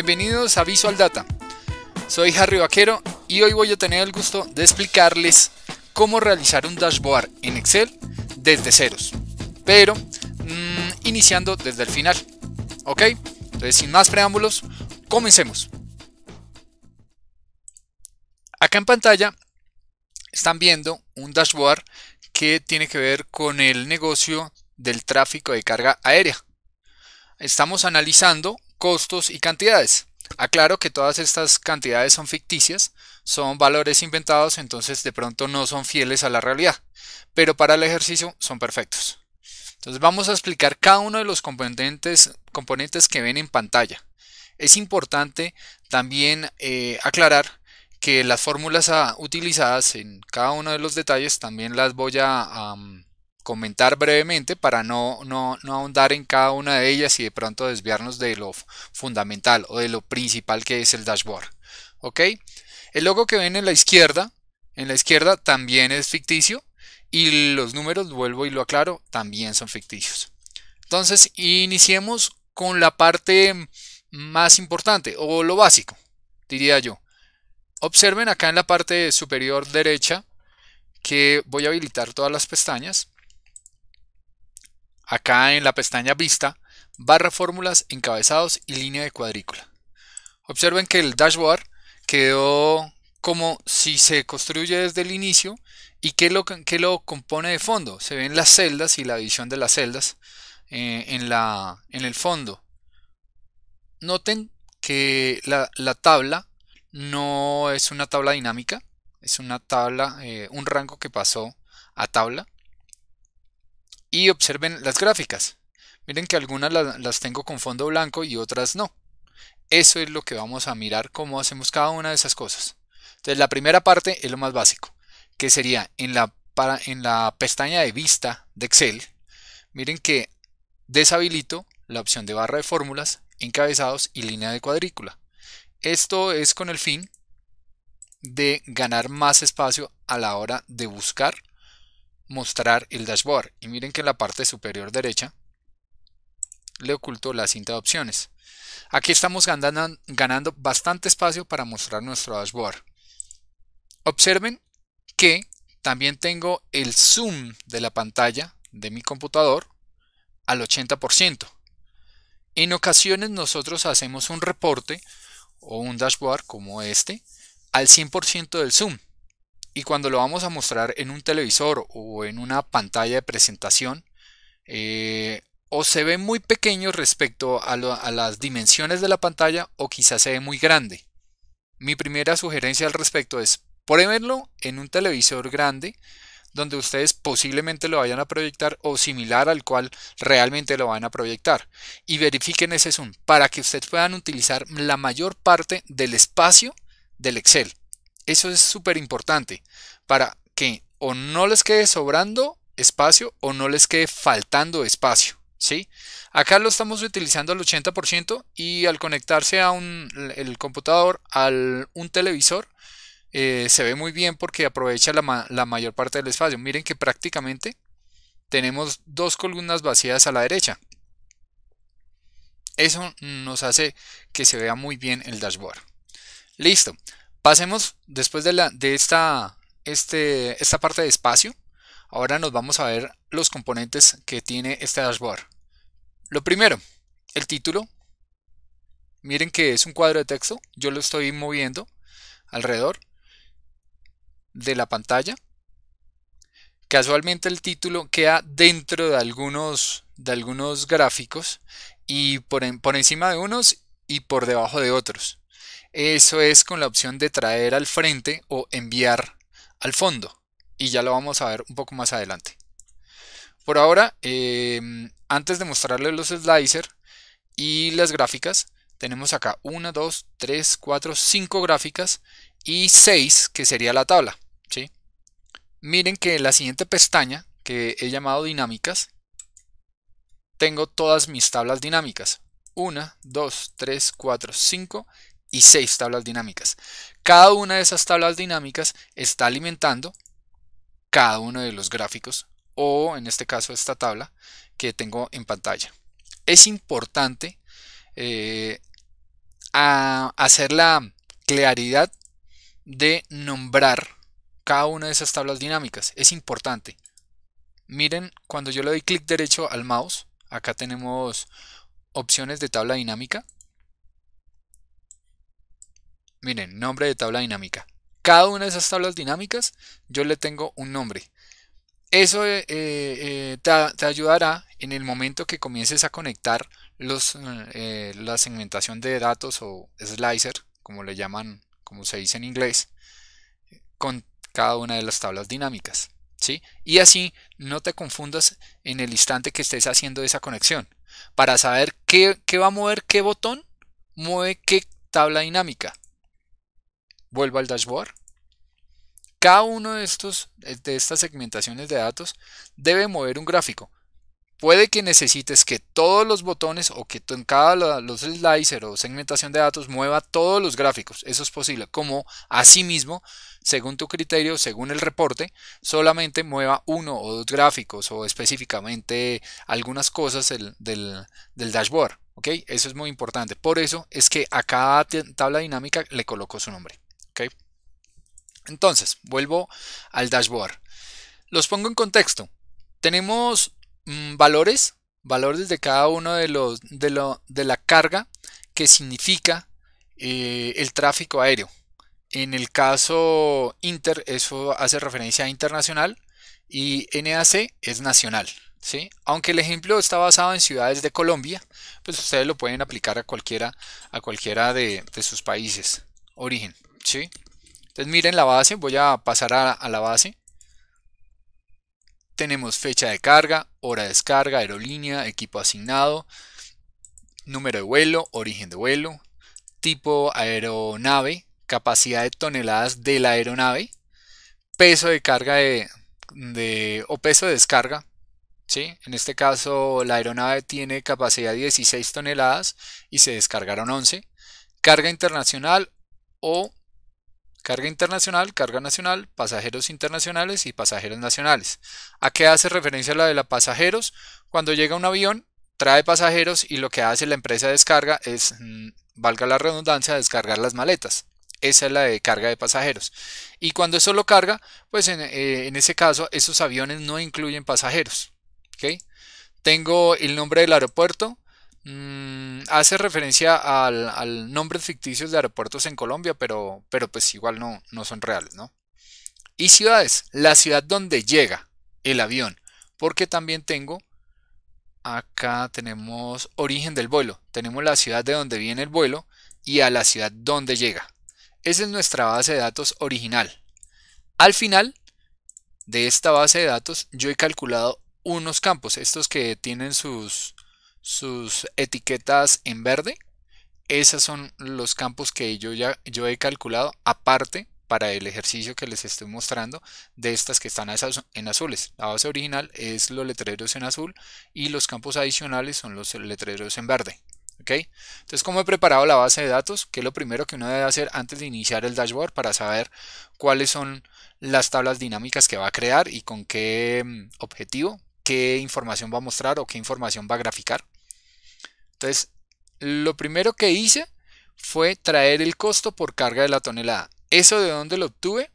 Bienvenidos a Visual Data. Soy Harry Vaquero y hoy voy a tener el gusto de explicarles cómo realizar un dashboard en Excel desde ceros, pero mm, iniciando desde el final. ¿Ok? Entonces, sin más preámbulos, comencemos. Acá en pantalla están viendo un dashboard que tiene que ver con el negocio del tráfico de carga aérea. Estamos analizando costos y cantidades. Aclaro que todas estas cantidades son ficticias, son valores inventados, entonces de pronto no son fieles a la realidad, pero para el ejercicio son perfectos. Entonces vamos a explicar cada uno de los componentes, componentes que ven en pantalla. Es importante también eh, aclarar que las fórmulas utilizadas en cada uno de los detalles también las voy a, comentar brevemente para no, no, ahondar en cada una de ellas y de pronto desviarnos de lo fundamental o de lo principal que es el dashboard. ¿Ok? El logo que ven en la izquierda, en la izquierda también es ficticio y los números, vuelvo y lo aclaro, también son ficticios. Entonces, iniciemos con la parte más importante o lo básico, diría yo. Observen acá en la parte superior derecha que voy a habilitar todas las pestañas Acá en la pestaña Vista, barra fórmulas, encabezados y línea de cuadrícula. Observen que el dashboard quedó como si se construye desde el inicio y que lo, lo compone de fondo. Se ven las celdas y la división de las celdas eh, en, la, en el fondo. Noten que la, tabla no es una tabla dinámica, es una tabla, eh, un rango que pasó a tabla y observen las gráficas. Miren que algunas las tengo con fondo blanco y otras no. Eso es lo que vamos a mirar cómo hacemos cada una de esas cosas. Entonces la primera parte es lo más básico, que sería en la, en la pestaña de vista de Excel, miren que deshabilito la opción de barra de fórmulas, encabezados y línea de cuadrícula. Esto es con el fin de ganar más espacio a la hora de buscar mostrar el dashboard y miren que en la parte superior derecha le oculto la cinta de opciones. Aquí estamos ganando, bastante espacio para mostrar nuestro dashboard. Observen que también tengo el zoom de la pantalla de mi computador al 80%. En ocasiones nosotros hacemos un reporte o un dashboard como este al 100% del zoom. Y cuando lo vamos a mostrar en un televisor o en una pantalla de presentación, eh, o se ve muy pequeño respecto a, las dimensiones de la pantalla o quizás se ve muy grande. Mi primera sugerencia al respecto es verlo en un televisor grande donde ustedes posiblemente lo vayan a proyectar o similar al cual realmente lo van a proyectar. Y verifiquen ese zoom para que ustedes puedan utilizar la mayor parte del espacio del Excel. Eso es súper importante para que o no les quede sobrando espacio o no les quede faltando espacio. ¿sí? Acá lo estamos utilizando al 80% y al conectarse a un, el computador, a un televisor, eh, se ve muy bien porque aprovecha la, la mayor parte del espacio. Miren que prácticamente tenemos dos columnas vacías a la derecha. Eso nos hace que se vea muy bien el dashboard. Listo. Pasemos después de, la, de este, esta, parte de espacio. Ahora nos vamos a ver los componentes que tiene este dashboard. Lo primero, el título. Miren que es un cuadro de texto. Yo lo estoy moviendo alrededor de la pantalla. Casualmente el título queda dentro de algunos, de algunos gráficos y por encima de unos y por debajo de otros. Eso es con la opción de traer al frente o enviar al fondo. Y ya lo vamos a ver un poco más adelante. Por ahora, em, antes de mostrarles los slicer y las gráficas, tenemos acá 1, 2, 3, 4, 5 gráficas y 6 que sería la tabla. Miren que en la siguiente pestaña que he llamado dinámicas, tengo todas mis tablas dinámicas. 1, 2, 3, 4, 5 y seis tablas dinámicas. Cada una de esas tablas dinámicas está alimentando cada uno de los gráficos o en este caso esta tabla que tengo en pantalla. Es importante eh, hacer la claridad de nombrar cada una de esas tablas dinámicas. Es importante. Miren, cuando yo le doy clic derecho al mouse, acá tenemos opciones de tabla dinámica. Miren, nombre de tabla dinámica. Cada una de esas tablas dinámicas yo le tengo un nombre. Eso eh, eh, te, ayudará en el momento que comiences a conectar los, eh, la segmentación de datos o slicer, como le llaman, como se dice en inglés, con cada una de las tablas dinámicas. ¿sí? Y así no te confundas en el instante que estés haciendo esa conexión. Para saber qué va a mover qué botón, mueve qué tabla dinámica vuelvo al dashboard. Cada uno de, estos, de estas segmentaciones de datos debe mover un gráfico. Puede que necesites que todos los botones o que en cada los slicer o segmentación de datos mueva todos los gráficos. Eso es posible. Como asimismo, según tu criterio, según el reporte, solamente mueva uno o dos gráficos o específicamente algunas cosas del, del dashboard. ¿ok? Eso es muy importante. Por eso es que a cada tabla dinámica le coloco su nombre. Entonces, vuelvo al dashboard. Los pongo en contexto. Tenemos mm, valores, valores de cada uno de los de, la carga que significa eh, el tráfico aéreo. En el caso Inter, eso hace referencia a internacional y NAC es nacional. ¿sí? Aunque el ejemplo está basado en ciudades de Colombia, pues ustedes lo pueden aplicar a cualquiera, a cualquiera de sus países. Origen. Entonces miren la base, voy a pasar a, la base. Tenemos fecha de carga, hora de descarga, aerolínea, equipo asignado, número de vuelo, origen de vuelo, tipo aeronave, capacidad de toneladas de la aeronave, peso de carga de, o peso de descarga. ¿sí? En este caso la aeronave tiene capacidad de 16 toneladas y se descargaron 11. Carga internacional o Carga internacional, carga nacional, pasajeros internacionales y pasajeros nacionales. ¿A qué hace referencia la de la pasajeros? Cuando llega un avión, trae pasajeros y lo que hace la empresa de descarga es, mm, valga la redundancia, descargar las maletas. Esa es la de carga de pasajeros. Y cuando eso lo carga, pues en, eh, ese caso esos aviones no incluyen pasajeros. Tengo el nombre del aeropuerto, Mm, hace referencia al, al, nombres ficticios de aeropuertos en Colombia, pero, pero pues igual no, no son reales, ¿no? Y ciudades, la ciudad donde llega el avión, porque también tengo, acá tenemos origen del vuelo, tenemos la ciudad de donde viene el vuelo y a la ciudad donde llega. Esa es nuestra base de datos original. Al final de esta base de datos yo he calculado unos campos, estos que tienen sus, sus etiquetas en verde. Esos son los campos que yo ya yo he calculado aparte para el ejercicio que les estoy mostrando de estas que están en azules. La base original es los letreros en azul y los campos adicionales son los letreros en verde. ¿ok? Entonces, ¿cómo he preparado la base de datos? Que es lo primero que uno debe hacer antes de iniciar el dashboard para saber cuáles son las tablas dinámicas que va a crear y con qué mm, objetivo, qué información va a mostrar o qué información va a graficar. Entonces, lo primero que hice fue traer el costo por carga de la tonelada. ¿Eso de dónde lo obtuve?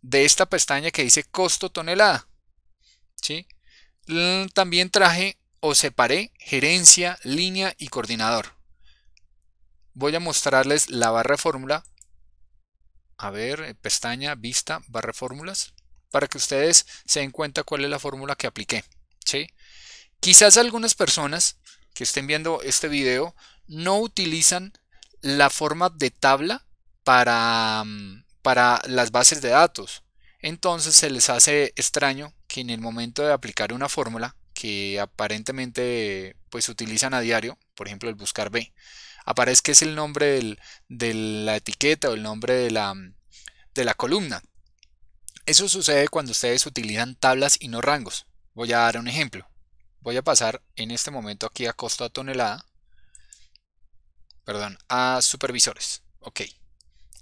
De esta pestaña que dice costo tonelada. ¿Sí? También traje o separé gerencia, línea y coordinador. Voy a mostrarles la barra fórmula. A ver, eh, pestaña, vista, barra de fórmulas. Para que ustedes se den cuenta cuál es la fórmula que apliqué. ¿Sí? Quizás algunas personas que estén viendo este video no utilizan la forma de tabla para, mm, para las bases de datos. Entonces se les hace extraño que en el momento de aplicar una fórmula que aparentemente pues utilizan a diario, por ejemplo el buscar B, aparezca es el nombre de la etiqueta o el nombre de la, mm, de la columna. Eso sucede cuando ustedes utilizan tablas y no rangos. Voy a dar un ejemplo voy a pasar en este momento aquí a costo a tonelada, perdón, a supervisores. Ok.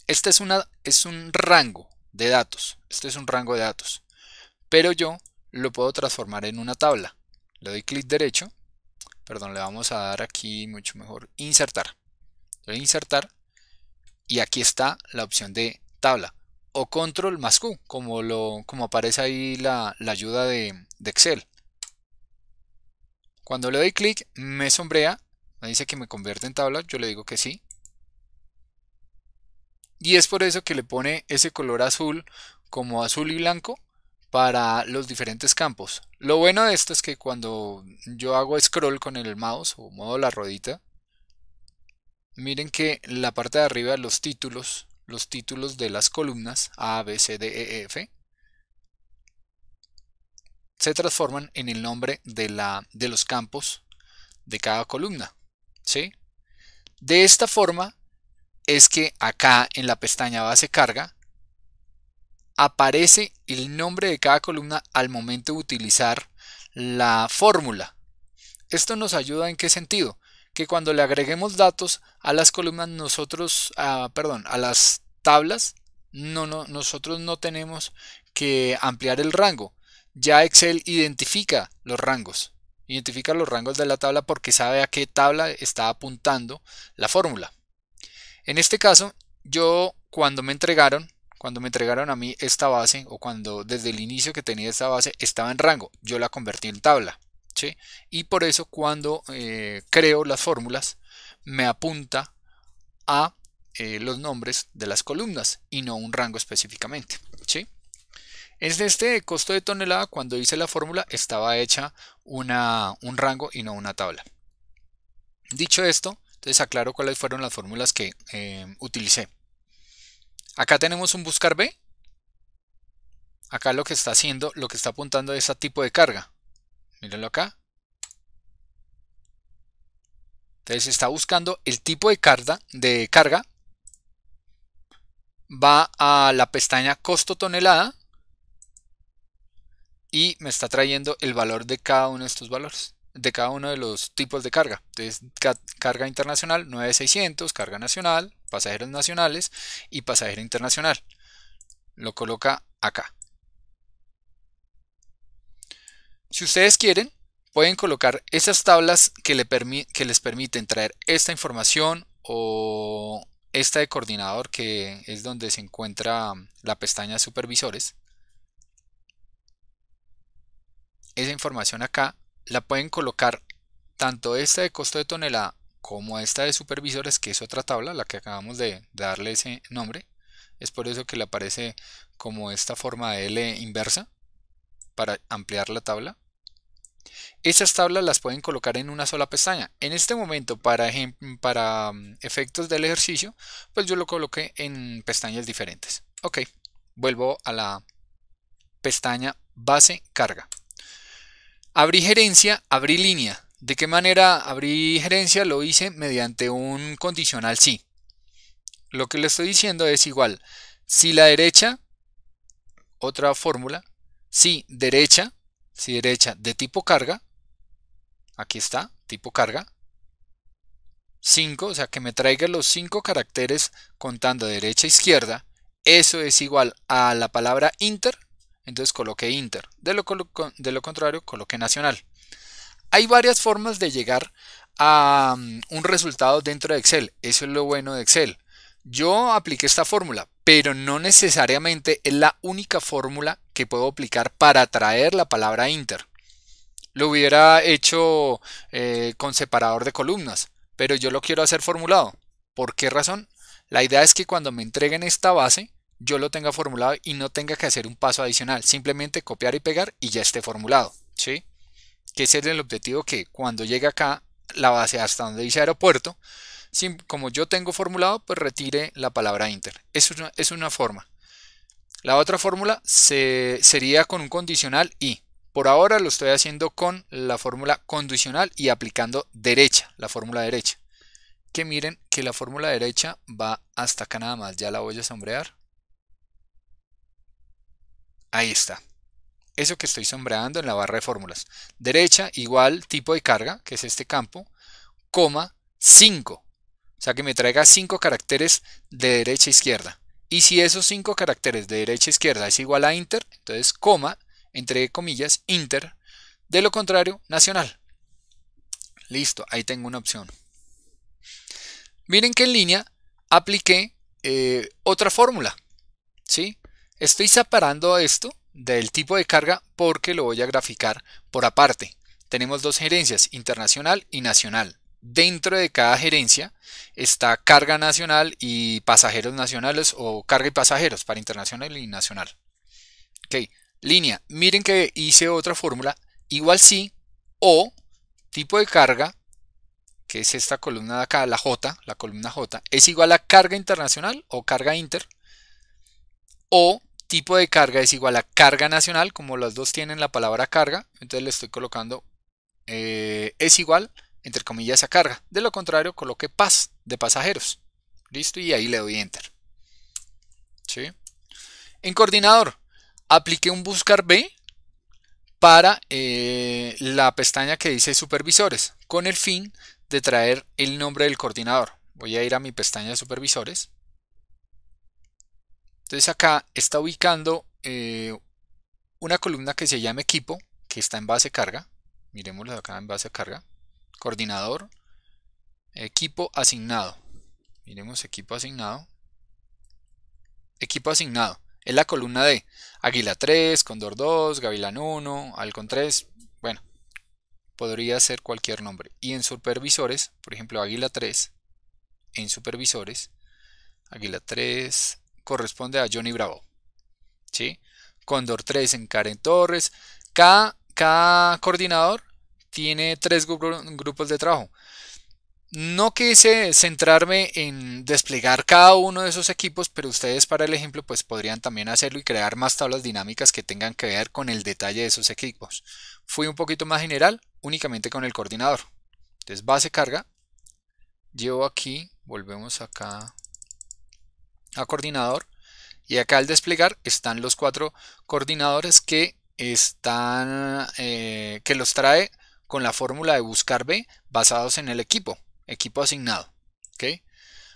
Este es, una, es un rango de datos. Este es un rango de datos. Pero yo lo puedo transformar en una tabla. Le doy clic derecho. Perdón, le vamos a dar aquí mucho mejor. Insertar. Le insertar. Y aquí está la opción de tabla. O control más Q, como, lo, como aparece ahí la, ayuda de Excel. Cuando le doy clic, me sombrea. Me dice que me convierte en tabla. Yo le digo que sí. Y es por eso que le pone ese color azul como azul y blanco para los diferentes campos. Lo bueno de esto es que cuando yo hago scroll con el mouse o modo la rodita, miren que la parte de arriba los títulos, los títulos de las columnas A, B, C, D, E, F, se transforman en el nombre de, la, de los campos de cada columna. ¿sí? De esta forma es que acá en la pestaña base carga aparece el nombre de cada columna al momento de utilizar la fórmula. Esto nos ayuda en qué sentido? Que cuando le agreguemos datos a las columnas nosotros, ah, perdón, a las tablas, no, no, nosotros no tenemos que ampliar el rango, ya Excel identifica los rangos, identifica los rangos de la tabla porque sabe a qué tabla está apuntando la fórmula. En este caso, yo cuando me entregaron, cuando me entregaron a mí esta base o cuando desde el inicio que tenía esta base estaba en rango, yo la convertí en tabla. ¿sí? Y por eso cuando eh, creo las fórmulas me apunta a eh, los nombres de las columnas y no un rango específicamente. ¿sí? Es de este costo de tonelada, cuando hice la fórmula estaba hecha una, un rango y no una tabla. Dicho esto, entonces aclaro cuáles fueron las fórmulas que em, utilicé. Acá tenemos un buscar B. Acá lo que está haciendo, lo que está apuntando es a tipo de carga. Mírenlo acá. Entonces está buscando el tipo de carga, de carga. Va a la pestaña costo tonelada y me está trayendo el valor de cada uno de estos valores, de cada uno de los tipos de carga. Entonces, carga internacional 9600, carga nacional, pasajeros nacionales y pasajero internacional. Lo coloca acá. Si ustedes quieren, pueden colocar esas tablas que, le que les permiten traer esta información o esta de coordinador que es donde se encuentra la pestaña supervisores esa información acá, la pueden colocar tanto esta de costo de tonelada como esta de supervisores, que es otra tabla, la que acabamos de darle ese nombre. Es por eso que le aparece como esta forma de L inversa para ampliar la tabla. Estas tablas las pueden colocar en una sola pestaña. En este momento, para, para mm, efectos del ejercicio, pues yo lo coloqué en pestañas diferentes. Ok, vuelvo a la pestaña base carga. Abrí gerencia, abrí línea. ¿De qué manera abrí gerencia? Lo hice mediante un condicional sí. Lo que le estoy diciendo es igual. Si la derecha, otra fórmula, si derecha, si derecha de tipo carga, aquí está, tipo carga, 5, o sea que me traiga los 5 caracteres contando derecha e izquierda, eso es igual a la palabra inter entonces coloque Inter. De lo, contrario, coloque Nacional. Hay varias formas de llegar a mm, un resultado dentro de Excel. Eso es lo bueno de Excel. Yo apliqué esta fórmula, pero no necesariamente es la única fórmula que puedo aplicar para traer la palabra Inter. Lo hubiera hecho eh, con separador de columnas, pero yo lo quiero hacer formulado. ¿Por qué razón? La idea es que cuando me entreguen esta base, yo lo tenga formulado y no tenga que hacer un paso adicional, simplemente copiar y pegar y ya esté formulado, ¿sí? Que ese es el objetivo que cuando llegue acá la base hasta donde dice aeropuerto, como yo tengo formulado, pues retire la palabra inter. Es una, es una forma. La otra fórmula se, sería con un condicional y. Por ahora lo estoy haciendo con la fórmula condicional y aplicando derecha, la fórmula derecha. Que miren que la fórmula derecha va hasta acá nada más. Ya la voy a sombrear. Ahí está. Eso que estoy sombreando en la barra de fórmulas. Derecha igual tipo de carga, que es este campo, coma 5. O sea que me traiga 5 caracteres de derecha a izquierda. Y si esos 5 caracteres de derecha a izquierda es igual a inter, entonces coma, entre comillas, inter. De lo contrario, nacional. Listo, ahí tengo una opción. Miren que en línea apliqué eh, otra fórmula. ¿Sí? Estoy separando esto del tipo de carga porque lo voy a graficar por aparte. Tenemos dos gerencias, internacional y nacional. Dentro de cada gerencia está carga nacional y pasajeros nacionales o carga y pasajeros para internacional y nacional. Ok, línea. Miren que hice otra fórmula igual si o tipo de carga que es esta columna de acá, la J, la columna J, es igual a carga internacional o carga inter o tipo de carga es igual a carga nacional, como las dos tienen la palabra carga, entonces le estoy colocando eh, es igual, entre comillas, a carga. De lo contrario, coloque PAS de pasajeros. Listo, y ahí le doy enter. En coordinador, apliqué un buscar B para eh, la pestaña que dice supervisores, con el fin de traer el nombre del coordinador. Voy a ir a mi pestaña de supervisores entonces acá está ubicando eh, una columna que se llama equipo, que está en base carga. Miremoslo acá en base carga. Coordinador. Equipo asignado. Miremos equipo asignado. Equipo asignado. Es la columna de Águila 3, Condor 2, Gavilán 1, Alcon 3. Bueno, podría ser cualquier nombre. Y en supervisores, por ejemplo, Águila 3. En supervisores, Águila 3, corresponde a Johnny Bravo. ¿Sí? Condor 3 en Karen Torres. Cada, coordinador tiene tres grupos de trabajo. No quise centrarme en desplegar cada uno de esos equipos, pero ustedes para el ejemplo pues podrían también hacerlo y crear más tablas dinámicas que tengan que ver con el detalle de esos equipos. Fui un poquito más general, únicamente con el coordinador. Entonces base carga, llevo aquí, volvemos acá coordinador. Y acá al desplegar están los cuatro coordinadores que están eh, que los trae con la fórmula de buscar B basados en el equipo, equipo asignado. ¿okay?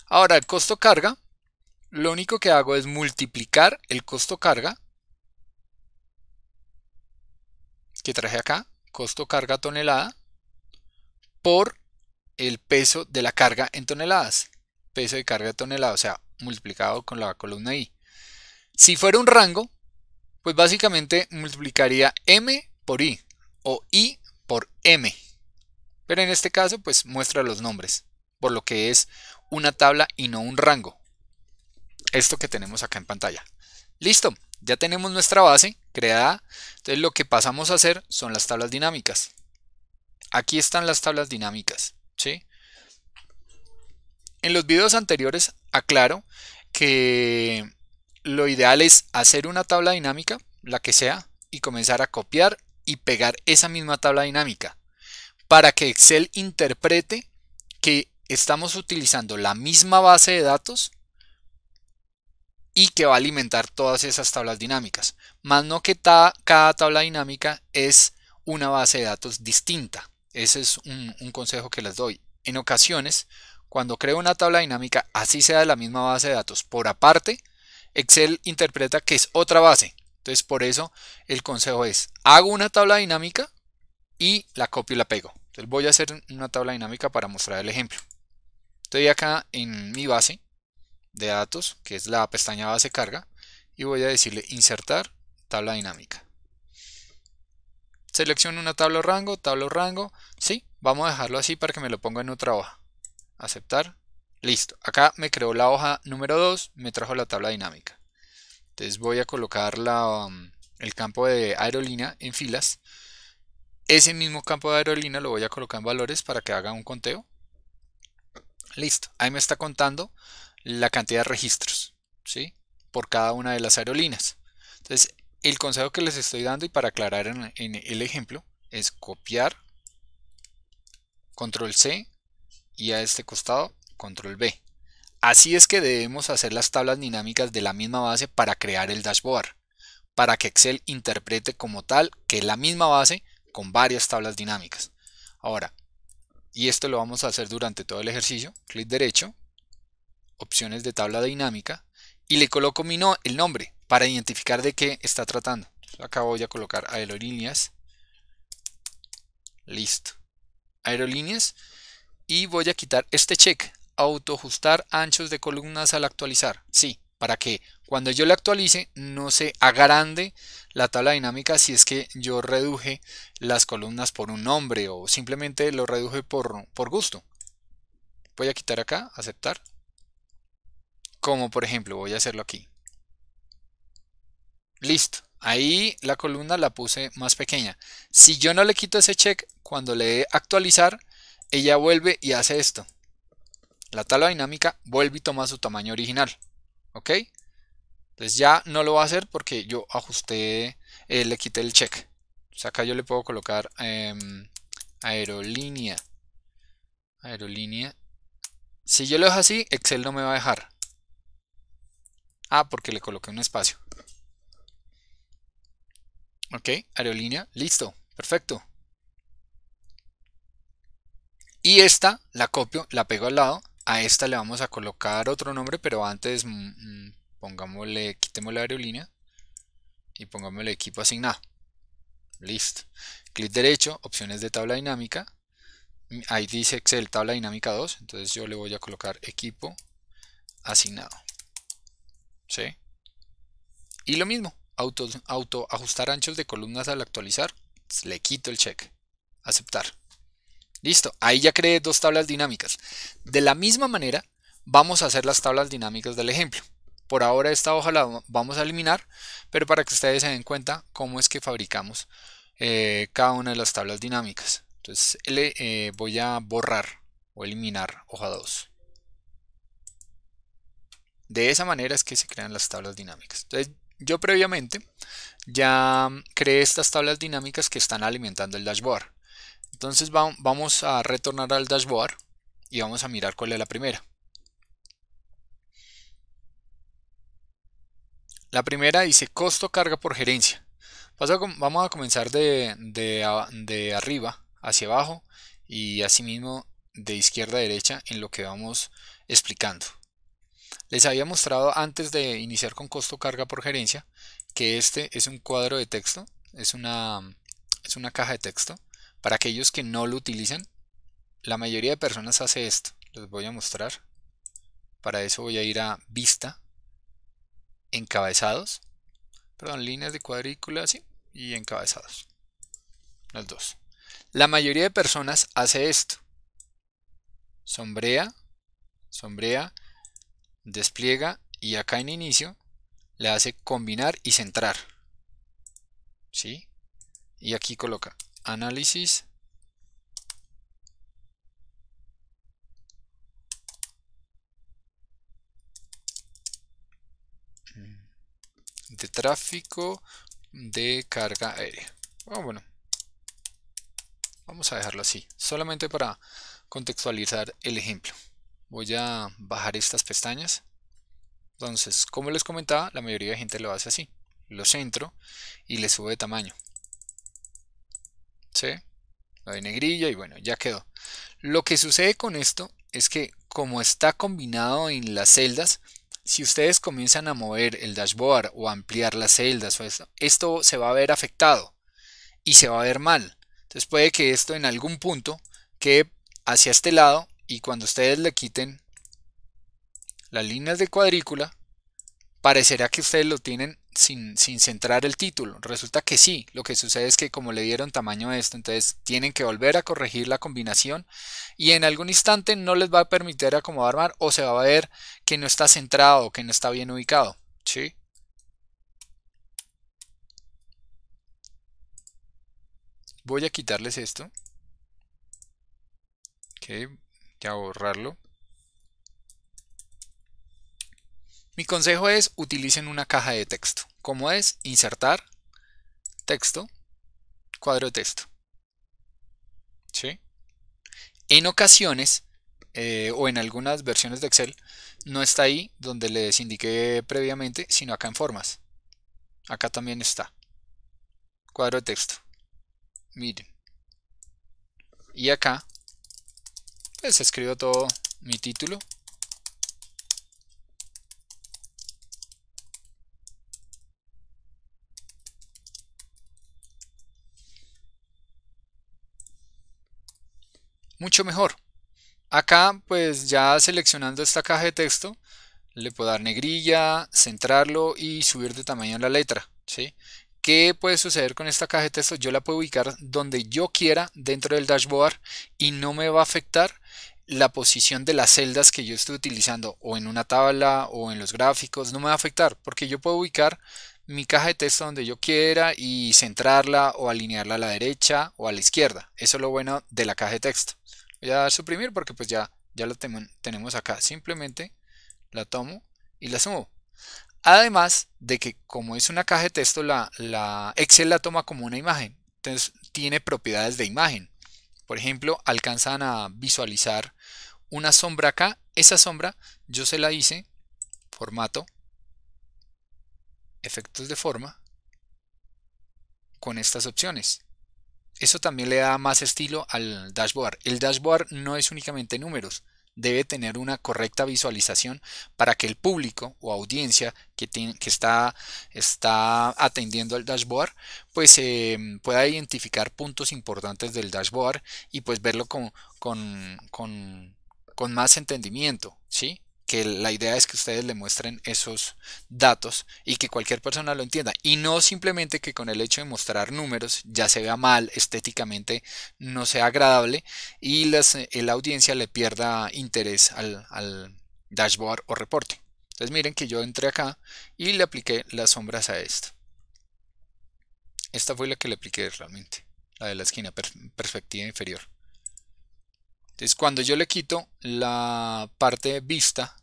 Ahora el costo carga, lo único que hago es multiplicar el costo carga que traje acá, costo carga tonelada, por el peso de la carga en toneladas, peso de carga tonelada, o sea, multiplicado con la columna i. Si fuera un rango, pues básicamente multiplicaría m por i o i por m. Pero en este caso, pues muestra los nombres, por lo que es una tabla y no un rango. Esto que tenemos acá en pantalla. Listo, ya tenemos nuestra base creada. Entonces lo que pasamos a hacer son las tablas dinámicas. Aquí están las tablas dinámicas. ¿sí? En los videos anteriores aclaro que lo ideal es hacer una tabla dinámica, la que sea, y comenzar a copiar y pegar esa misma tabla dinámica para que Excel interprete que estamos utilizando la misma base de datos y que va a alimentar todas esas tablas dinámicas. Más no que cada tabla dinámica es una base de datos distinta. Ese es un consejo que les doy. En ocasiones, cuando creo una tabla dinámica, así sea de la misma base de datos por aparte, Excel interpreta que es otra base. Entonces por eso el consejo es, hago una tabla dinámica y la copio y la pego. Entonces voy a hacer una tabla dinámica para mostrar el ejemplo. Estoy acá en mi base de datos, que es la pestaña base carga, y voy a decirle insertar tabla dinámica. Selecciono una tabla rango, tabla rango, sí, vamos a dejarlo así para que me lo ponga en otra hoja aceptar. Listo, acá me creó la hoja número 2, me trajo la tabla dinámica. Entonces voy a colocar la, um, el campo de aerolínea en filas. Ese mismo campo de aerolínea lo voy a colocar en valores para que haga un conteo. Listo, ahí me está contando la cantidad de registros ¿sí? por cada una de las aerolíneas. Entonces, el consejo que les estoy dando y para aclarar en, en el ejemplo es copiar, control C, y a este costado control B. Así es que debemos hacer las tablas dinámicas de la misma base para crear el dashboard, para que Excel interprete como tal que la misma base con varias tablas dinámicas. Ahora, y esto lo vamos a hacer durante todo el ejercicio, clic derecho, opciones de tabla dinámica, y le coloco mi el nombre para identificar de qué está tratando. acá voy a colocar aerolíneas. Listo. Aerolíneas y voy a quitar este check, autoajustar anchos de columnas al actualizar. Sí, para que cuando yo le actualice no se agrande la tabla dinámica si es que yo reduje las columnas por un nombre o simplemente lo reduje por, por gusto. Voy a quitar acá, aceptar. Como por ejemplo, voy a hacerlo aquí. Listo. Ahí la columna la puse más pequeña. Si yo no le quito ese check, cuando le dé actualizar, ella vuelve y hace esto. La tabla dinámica vuelve y toma su tamaño original. ¿Ok? Entonces ya no lo va a hacer porque yo ajusté, eh, le quité el check. sea acá yo le puedo colocar em, aerolínea. Aerolínea. Si yo lo dejo así, Excel no me va a dejar. Ah, porque le coloqué un espacio. Ok, aerolínea, listo, perfecto. Y esta la copio, la pego al lado. A esta le vamos a colocar otro nombre, pero antes mm, mm, pongámosle, quitemos la aerolínea y pongámosle equipo asignado. Listo. Clic derecho, opciones de tabla dinámica. Ahí dice Excel tabla dinámica 2, entonces yo le voy a colocar equipo asignado. ¿Sí? Y lo mismo, auto, auto ajustar anchos de columnas al actualizar, le quito el check, aceptar. Listo, ahí ya creé dos tablas dinámicas. De la misma manera, vamos a hacer las tablas dinámicas del ejemplo. Por ahora esta hoja la vamos a eliminar, pero para que ustedes se den cuenta cómo es que fabricamos eh, cada una de las tablas dinámicas. Entonces le eh, voy a borrar o eliminar hoja 2. De esa manera es que se crean las tablas dinámicas. Entonces yo previamente ya creé estas tablas dinámicas que están alimentando el dashboard. Entonces vamos a retornar al dashboard y vamos a mirar cuál es la primera. La primera dice costo carga por gerencia. vamos a comenzar de, de, de, arriba hacia abajo y asimismo de izquierda a derecha en lo que vamos explicando. Les había mostrado antes de iniciar con costo carga por gerencia que este es un cuadro de texto, es una, es una caja de texto para aquellos que no lo utilizan, la mayoría de personas hace esto. Les voy a mostrar. Para eso voy a ir a vista, encabezados, perdón, líneas de cuadrícula, así. y encabezados. Los dos. La mayoría de personas hace esto. Sombrea, sombrea, despliega y acá en inicio le hace combinar y centrar. ¿Sí? Y aquí coloca análisis de tráfico de carga aérea. Ah, bueno, vamos a dejarlo así, solamente para contextualizar el ejemplo. Voy a bajar estas pestañas. Entonces, como les comentaba, la mayoría de gente lo hace así. Lo centro y le subo de tamaño lo de negrillo y bueno, ya quedó. Lo que sucede con esto es que como está combinado en las celdas, si ustedes comienzan a mover el dashboard o ampliar las celdas esto, esto se va a ver afectado y se va a ver mal. Entonces puede que esto en algún punto quede hacia este lado y cuando ustedes le quiten las líneas de cuadrícula, parecerá que ustedes lo tienen sin, centrar el título. Resulta que sí, lo que sucede es que como le dieron tamaño a esto, entonces tienen que volver a corregir la combinación y en algún instante no les va a permitir acomodar más o se va a ver que no está centrado, que no está bien ubicado. ¿sí? Voy a quitarles esto. Ok, a borrarlo. Mi consejo es utilicen una caja de texto. ¿Cómo es? Insertar texto, cuadro de texto. ¿Sí? En ocasiones, eh, o en algunas versiones de Excel, no está ahí donde les indiqué previamente, sino acá en formas. Acá también está. Cuadro de texto. Miren. Y acá, pues escribo todo mi título, mucho mejor. Acá, pues ya seleccionando esta caja de texto, le puedo dar negrilla, centrarlo y subir de tamaño la letra. ¿sí? ¿Qué puede suceder con esta caja de texto? Yo la puedo ubicar donde yo quiera dentro del dashboard y no me va a afectar la posición de las celdas que yo estoy utilizando o en una tabla o en los gráficos. No me va a afectar porque yo puedo ubicar mi caja de texto donde yo quiera y centrarla o alinearla a la derecha o a la izquierda. Eso es lo bueno de la caja de texto. Voy a dar suprimir porque pues ya, ya tenemos acá. Simplemente la tomo y la sumo. Además de que como es una caja de texto, la, la Excel la toma como una imagen. Entonces tiene propiedades de imagen. Por ejemplo, alcanzan a visualizar una sombra acá. Esa sombra yo se la hice formato efectos de forma con estas opciones. Eso también le da más estilo al dashboard. El dashboard no es únicamente números, debe tener una correcta visualización para que el público o audiencia que, que está, está, atendiendo al dashboard pues eh, pueda identificar puntos importantes del dashboard y pues verlo con, con, más entendimiento. ¿sí? que la idea es que ustedes le muestren esos datos y que cualquier persona lo entienda. Y no simplemente que con el hecho de mostrar números ya se vea mal, estéticamente no sea agradable y eh, la audiencia le pierda interés al, dashboard o reporte. Entonces miren que yo entré acá y le apliqué las sombras a esto. Esta fue la que le apliqué realmente, la de la esquina, perspectiva inferior. Entonces cuando yo le quito la parte vista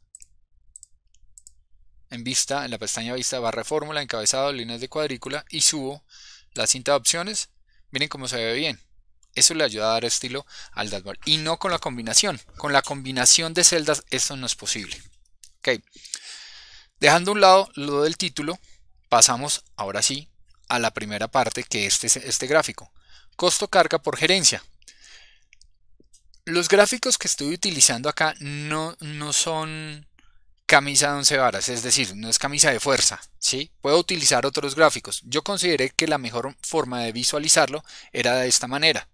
en vista, en la pestaña vista barra fórmula, encabezado, líneas de cuadrícula y subo la cinta de opciones, miren cómo se ve bien. Eso le ayuda a dar estilo al dashboard. Y no con la combinación. Con la combinación de celdas esto no es posible. Ok. Dejando a un lado lo del título, pasamos ahora sí a la primera parte que este es este, este gráfico. Costo carga por gerencia. Los gráficos que estoy utilizando acá no, no son camisa de 11 varas, es decir, no es camisa de fuerza, ¿sí? Puedo utilizar otros gráficos. Yo consideré que la mejor forma de visualizarlo era de esta manera.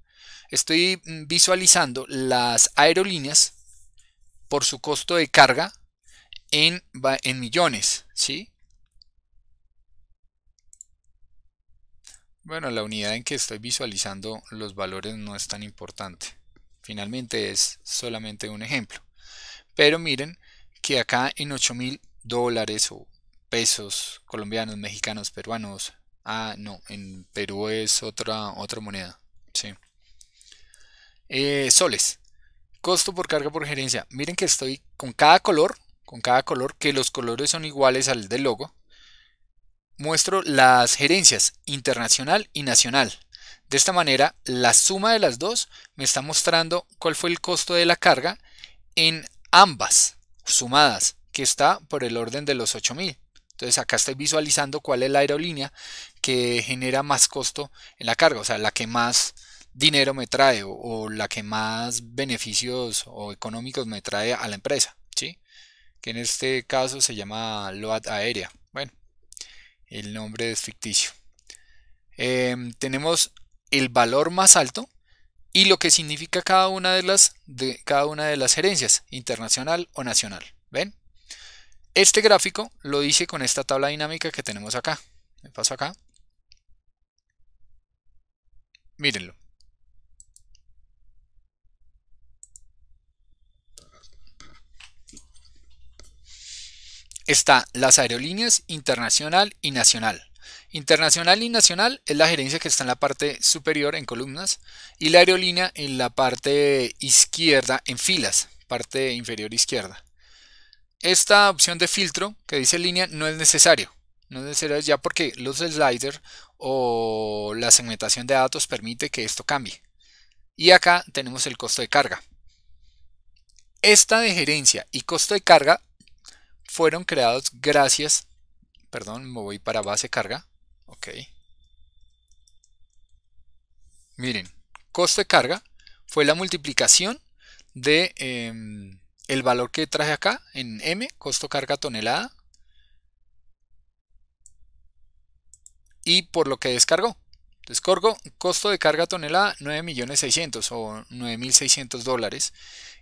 Estoy mm, visualizando las aerolíneas por su costo de carga en, en millones, ¿sí? Bueno, la unidad en que estoy visualizando los valores no es tan importante. Finalmente es solamente un ejemplo. Pero miren, que acá en 8 mil dólares o pesos colombianos, mexicanos, peruanos. Ah, no, en Perú es otra, otra moneda. Sí. Eh, soles. Costo por carga por gerencia. Miren que estoy con cada color, con cada color, que los colores son iguales al del logo. Muestro las gerencias internacional y nacional. De esta manera, la suma de las dos me está mostrando cuál fue el costo de la carga en ambas sumadas, que está por el orden de los 8000. Entonces acá estoy visualizando cuál es la aerolínea que genera más costo en la carga, o sea, la que más dinero me trae o, la que más beneficios o económicos me trae a la empresa, ¿sí? Que en este caso se llama LOAD aérea. Bueno, el nombre es ficticio. Em, tenemos el valor más alto, y lo que significa cada una de las, de, cada una de las gerencias, internacional o nacional. ¿Ven? Este gráfico lo dice con esta tabla dinámica que tenemos acá. Me paso acá. Mírenlo. Está las aerolíneas internacional y nacional. Internacional y nacional es la gerencia que está en la parte superior en columnas y la aerolínea en la parte izquierda en filas, parte inferior izquierda. Esta opción de filtro que dice línea no es necesario. No es necesario ya porque los slider o la segmentación de datos permite que esto cambie. Y acá tenemos el costo de carga. Esta de gerencia y costo de carga fueron creados gracias perdón, me voy para base carga. Ok. Miren, costo de carga fue la multiplicación de em, el valor que traje acá en M, costo carga tonelada, y por lo que descargó. descargo costo de carga tonelada 9.600.000 o 9.600 dólares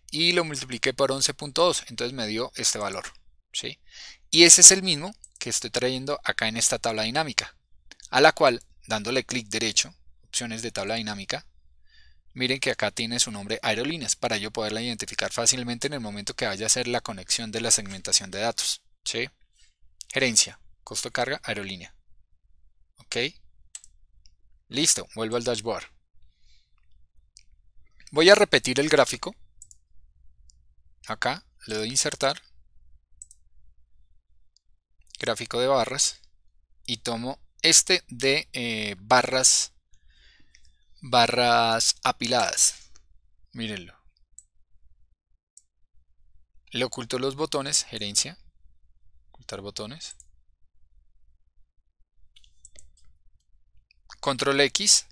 y lo multipliqué por 11.2, entonces me dio este valor. ¿sí? Y ese es el mismo que estoy trayendo acá en esta tabla dinámica, a la cual, dándole clic derecho, opciones de tabla dinámica, miren que acá tiene su nombre aerolíneas, para yo poderla identificar fácilmente en el momento que vaya a hacer la conexión de la segmentación de datos. ¿sí? Gerencia, costo carga, aerolínea. ¿Ok? Listo, vuelvo al dashboard. Voy a repetir el gráfico. Acá le doy insertar gráfico de barras y tomo este de eh, barras barras apiladas mírenlo le oculto los botones gerencia ocultar botones control x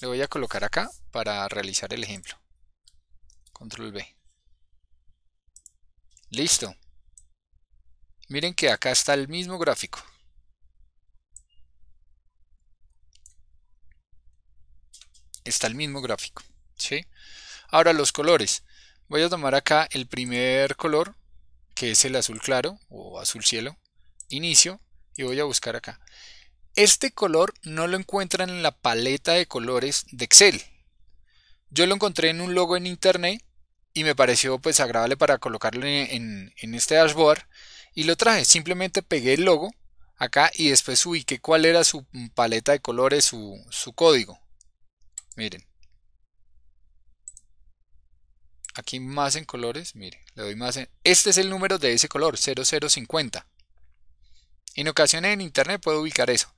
le voy a colocar acá para realizar el ejemplo control b listo Miren que acá está el mismo gráfico. Está el mismo gráfico. ¿sí? Ahora los colores. Voy a tomar acá el primer color, que es el azul claro o azul cielo. Inicio y voy a buscar acá. Este color no lo encuentran en la paleta de colores de Excel. Yo lo encontré en un logo en internet y me pareció pues agradable para colocarlo en este dashboard y lo traje. Simplemente pegué el logo acá y después ubiqué cuál era su paleta de colores, su, su código. Miren. Aquí más en colores, miren, le doy más en... Este es el número de ese color, 0050. En ocasiones en internet puedo ubicar eso.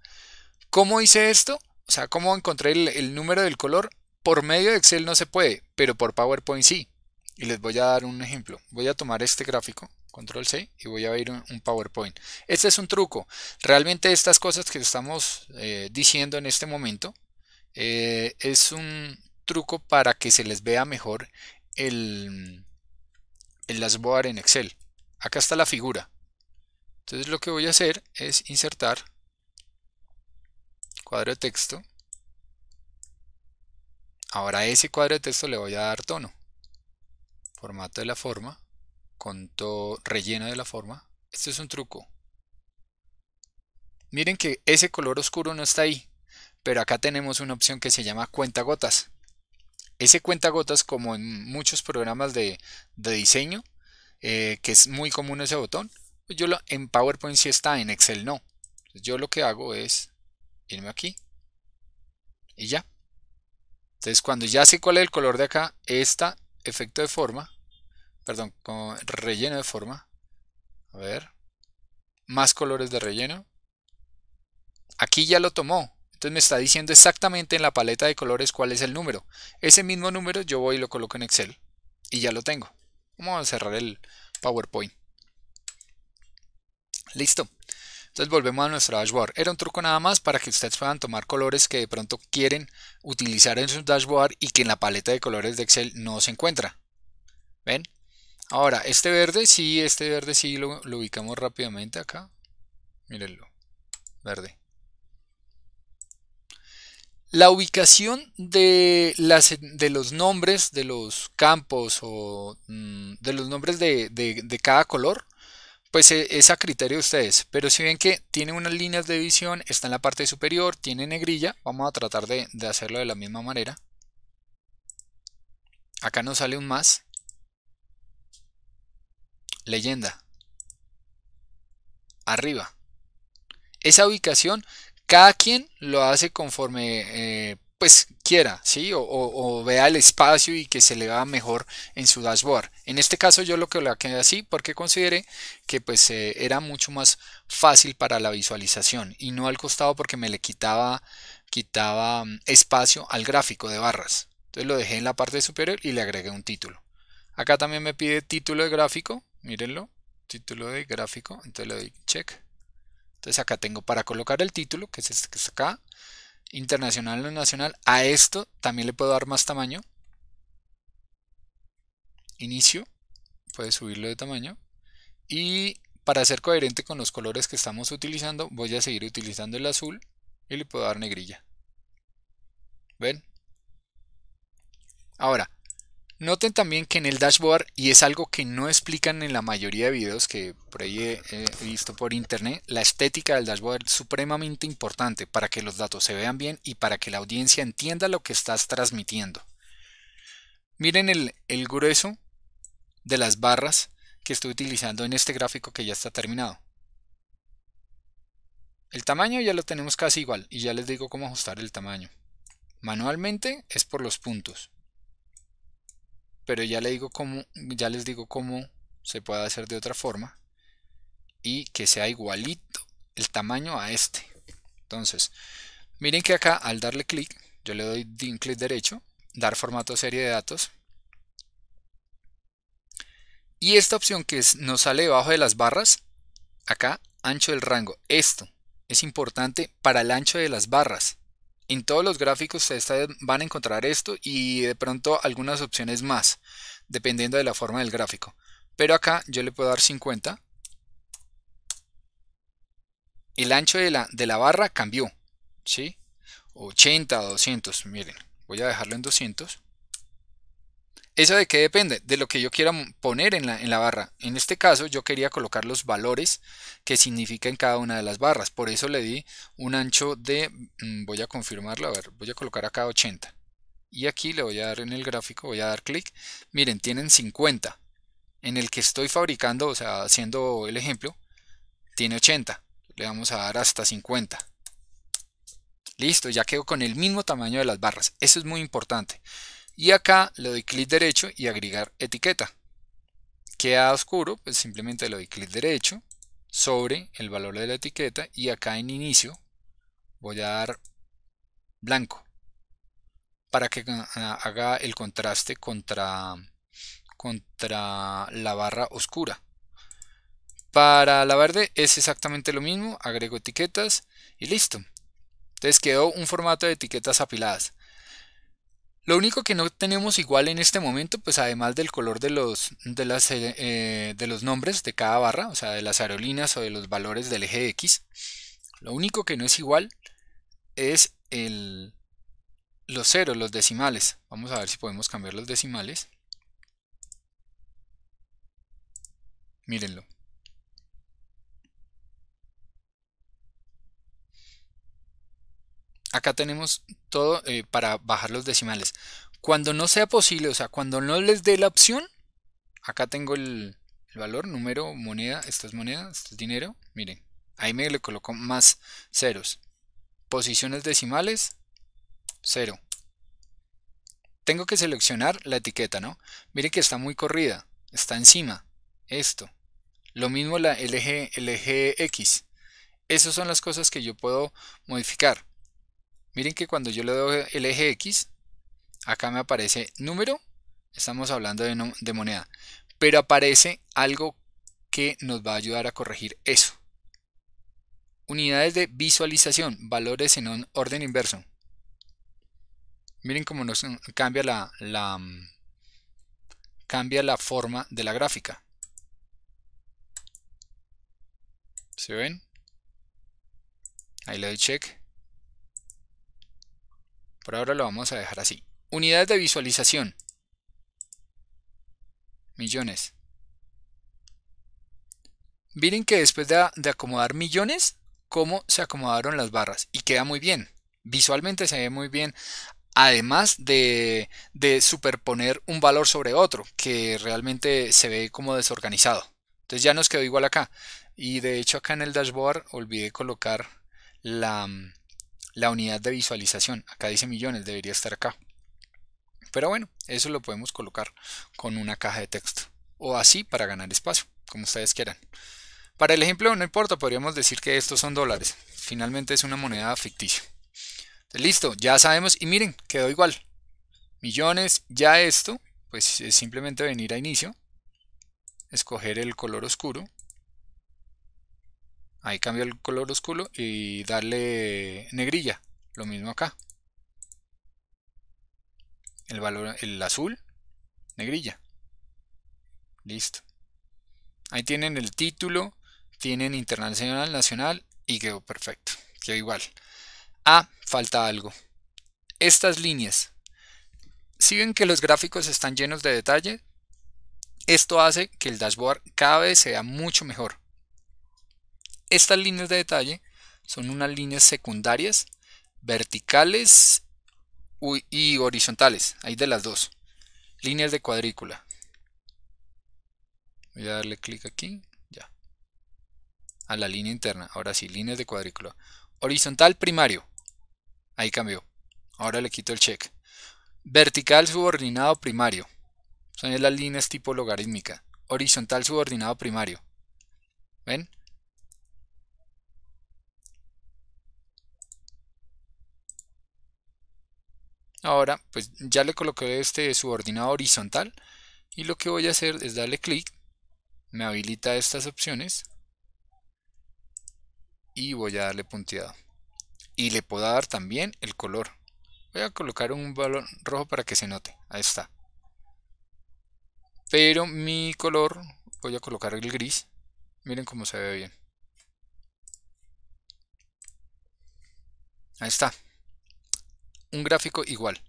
¿Cómo hice esto? O sea, ¿cómo encontré el número del color? Por medio de Excel no se puede, pero por PowerPoint sí. Y les voy a dar un ejemplo. Voy a tomar este gráfico control C y voy a abrir un PowerPoint. Este es un truco. Realmente estas cosas que estamos eh, diciendo en este momento eh, es un truco para que se les vea mejor el, el dashboard en Excel. Acá está la figura. Entonces lo que voy a hacer es insertar cuadro de texto. Ahora a ese cuadro de texto le voy a dar tono. Formato de la forma con todo relleno de la forma. Este es un truco. Miren que ese color oscuro no está ahí, pero acá tenemos una opción que se llama cuenta gotas Ese cuenta gotas como en muchos programas de, diseño, eh, que es muy común ese botón, yo lo, en PowerPoint sí está, en Excel no. Yo lo que hago es irme aquí y ya. Entonces cuando ya sé cuál es el color de acá, esta efecto de forma, perdón, con relleno de forma. A ver. Más colores de relleno. Aquí ya lo tomó. Entonces me está diciendo exactamente en la paleta de colores cuál es el número. Ese mismo número yo voy y lo coloco en Excel. Y ya lo tengo. Vamos a cerrar el PowerPoint. Listo. Entonces volvemos a nuestro dashboard. Era un truco nada más para que ustedes puedan tomar colores que de pronto quieren utilizar en su dashboard y que en la paleta de colores de Excel no se encuentra. ¿Ven? Ahora, este verde sí, este verde sí lo, ubicamos rápidamente acá. Mírenlo, verde. La ubicación de, las, de, los nombres de los campos o mm, de los nombres de, de, de, cada color, pues e, es a criterio de ustedes. Pero si ven que tiene unas líneas de visión, está en la parte superior, tiene negrilla, vamos a tratar de, hacerlo de la misma manera. Acá nos sale un más leyenda. Arriba. Esa ubicación, cada quien lo hace conforme eh, pues quiera, ¿sí? O, vea el espacio y que se le va mejor en su dashboard. En este caso yo lo que lo quedé así porque consideré que pues eh, era mucho más fácil para la visualización y no al costado porque me le quitaba, quitaba mm, espacio al gráfico de barras. Entonces lo dejé en la parte superior y le agregué un título. Acá también me pide título de gráfico, mírenlo, título de gráfico, entonces le doy check. Entonces acá tengo para colocar el título, que es este que está acá, internacional o nacional. A esto también le puedo dar más tamaño. Inicio, puede subirlo de tamaño. Y para ser coherente con los colores que estamos utilizando, voy a seguir utilizando el azul y le puedo dar negrilla. ¿Ven? Ahora, Noten también que en el dashboard, y es algo que no explican en la mayoría de videos que por ahí he, visto por internet, la estética del dashboard es supremamente importante para que los datos se vean bien y para que la audiencia entienda lo que estás transmitiendo. Miren el grueso de las barras que estoy utilizando en este gráfico que ya está terminado. El tamaño ya lo tenemos casi igual y ya les digo cómo ajustar el tamaño. Manualmente es por los puntos pero ya, le digo ya les digo cómo se puede hacer de otra forma y que sea igualito el tamaño a este. Entonces, miren que acá al darle clic, yo le doy un clic derecho, dar formato serie de datos. Y esta opción que nos sale debajo de las barras, acá, ancho del rango. Esto es importante para el ancho de las barras. En todos los gráficos ustedes van a encontrar esto y de pronto algunas opciones más, dependiendo de la forma del gráfico. Pero acá yo le puedo dar 50. El ancho de la, de la barra cambió, ¿sí? 80, 200, miren, voy a dejarlo en 200. ¿Eso de qué depende? De lo que yo quiera poner en la, en la barra. En este caso yo quería colocar los valores que significan cada una de las barras. Por eso le di un ancho de, mm, voy a confirmarlo, a ver, voy a colocar acá 80. Y aquí le voy a dar en el gráfico, voy a dar clic. Miren, tienen 50. En el que estoy fabricando, o sea, haciendo el ejemplo, tiene 80. Le vamos a dar hasta 50. Listo, ya quedo con el mismo tamaño de las barras. Eso es muy importante. Y acá le doy clic derecho y agregar etiqueta. Queda oscuro, pues simplemente le doy clic derecho sobre el valor de la etiqueta y acá en inicio voy a dar blanco para que ah, haga el contraste contra, contra la barra oscura. Para la verde es exactamente lo mismo, agrego etiquetas y listo. Entonces quedó un formato de etiquetas apiladas. Lo único que no tenemos igual en este momento, pues además del color de los, de, las, eh, de los nombres de cada barra, o sea, de las aerolíneas o de los valores del eje X, lo único que no es igual es el, los ceros, los decimales. Vamos a ver si podemos cambiar los decimales. Mírenlo. acá tenemos todo eh, para bajar los decimales. Cuando no sea posible, o sea, cuando no les dé la opción, acá tengo el, valor, número, moneda, esto es moneda, esto es dinero, miren, ahí me le coloco más ceros. Posiciones decimales, cero. Tengo que seleccionar la etiqueta, ¿no? Miren que está muy corrida, está encima, esto. Lo mismo la LG, LGX. Esas son las cosas que yo puedo modificar. Miren que cuando yo le doy el eje X, acá me aparece número, estamos hablando de, moneda, pero aparece algo que nos va a ayudar a corregir eso. Unidades de visualización, valores en un orden inverso. Miren cómo nos mm, cambia la, la, mm, cambia la forma de la gráfica. ¿Se ven? Ahí le doy check. Por ahora lo vamos a dejar así. Unidades de visualización. Millones. Miren que después de, acomodar millones, cómo se acomodaron las barras. Y queda muy bien. Visualmente se ve muy bien. Además de, de superponer un valor sobre otro, que realmente se ve como desorganizado. Entonces ya nos quedó igual acá. Y de hecho acá en el dashboard olvidé colocar la, mm, la unidad de visualización. Acá dice millones, debería estar acá. Pero bueno, eso lo podemos colocar con una caja de texto. O así para ganar espacio, como ustedes quieran. Para el ejemplo no importa, podríamos decir que estos son dólares. Finalmente es una moneda ficticia. listo, ya sabemos. Y miren, quedó igual. Millones, ya esto, pues es simplemente venir a inicio, escoger el color oscuro Ahí cambio el color oscuro y darle negrilla. Lo mismo acá. El valor, el azul, negrilla. Listo. Ahí tienen el título, tienen internacional, nacional y quedó perfecto. Quedó igual. Ah, falta algo. Estas líneas. Si ven que los gráficos están llenos de detalle, esto hace que el dashboard cada vez sea mucho mejor. Estas líneas de detalle son unas líneas secundarias, verticales y horizontales, hay de las dos. Líneas de cuadrícula. Voy a darle clic aquí, ya. A la línea interna, ahora sí, líneas de cuadrícula. Horizontal primario, ahí cambió. Ahora le quito el check. Vertical subordinado primario. Son las líneas tipo logarítmica. Horizontal subordinado primario. ¿Ven? Ahora, pues ya le coloqué este subordinado horizontal y lo que voy a hacer es darle clic, me habilita estas opciones y voy a darle punteado. Y le puedo dar también el color. Voy a colocar un balón rojo para que se note. Ahí está. Pero mi color, voy a colocar el gris. Miren cómo se ve bien. Ahí está un gráfico igual.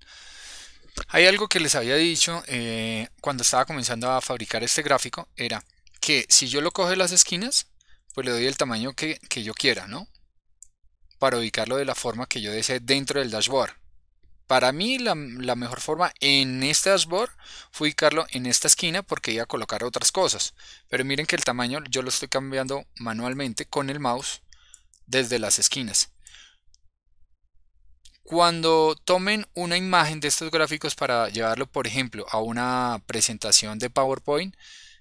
Hay algo que les había dicho eh, cuando estaba comenzando a fabricar este gráfico, era que si yo lo coge las esquinas, pues le doy el tamaño que, yo quiera, ¿no? Para ubicarlo de la forma que yo desee dentro del dashboard. Para mí la, la, mejor forma en este dashboard fue ubicarlo en esta esquina porque iba a colocar otras cosas. Pero miren que el tamaño yo lo estoy cambiando manualmente con el mouse desde las esquinas. Cuando tomen una imagen de estos gráficos para llevarlo, por ejemplo, a una presentación de PowerPoint,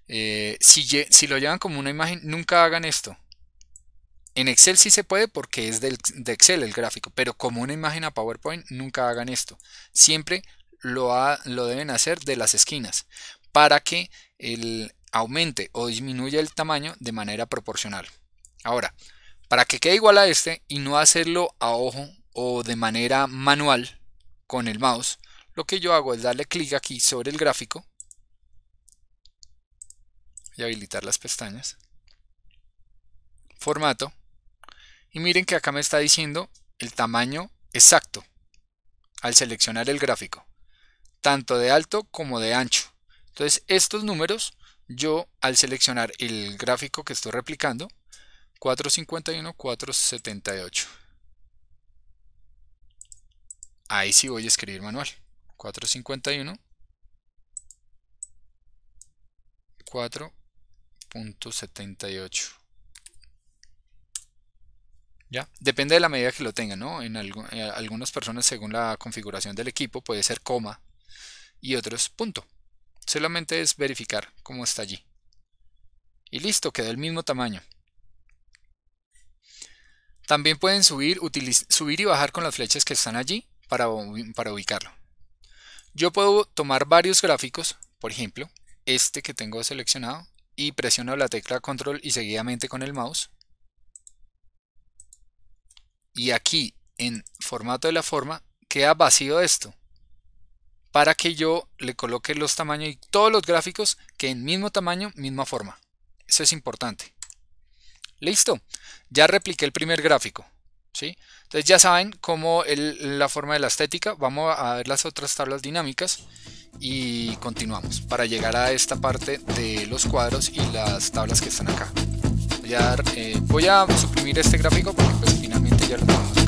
eh, si, lo llevan como una imagen, nunca hagan esto. En Excel sí se puede porque es de Excel el gráfico, pero como una imagen a PowerPoint, nunca hagan esto. Siempre lo, lo deben hacer de las esquinas para que el, aumente o disminuya el tamaño de manera proporcional. Ahora, para que quede igual a este y no hacerlo a ojo o de manera manual con el mouse, lo que yo hago es darle clic aquí sobre el gráfico y habilitar las pestañas. Formato. Y miren que acá me está diciendo el tamaño exacto al seleccionar el gráfico, tanto de alto como de ancho. Entonces estos números yo al seleccionar el gráfico que estoy replicando, 451, 478 ahí sí voy a escribir manual. 451. 4.78. ¿Ya? Depende de la medida que lo tengan, ¿no? En, eh, algunas personas, según la configuración del equipo, puede ser coma y otros punto. Solamente es verificar cómo está allí. Y listo, quedó el mismo tamaño. También pueden subir, subir y bajar con las flechas que están allí para, ubicarlo. Yo puedo tomar varios gráficos, por ejemplo, este que tengo seleccionado, y presiono la tecla control y seguidamente con el mouse. Y aquí en formato de la forma queda vacío esto para que yo le coloque los tamaños y todos los gráficos que en mismo tamaño, misma forma. Eso es importante. Listo, ya repliqué el primer gráfico. Entonces ya saben cómo la forma de la estética. Vamos a ver las otras tablas dinámicas y continuamos para llegar a esta parte de los cuadros y las tablas que están acá. Voy a, eh, suprimir este gráfico porque pues, finalmente ya lo tenemos.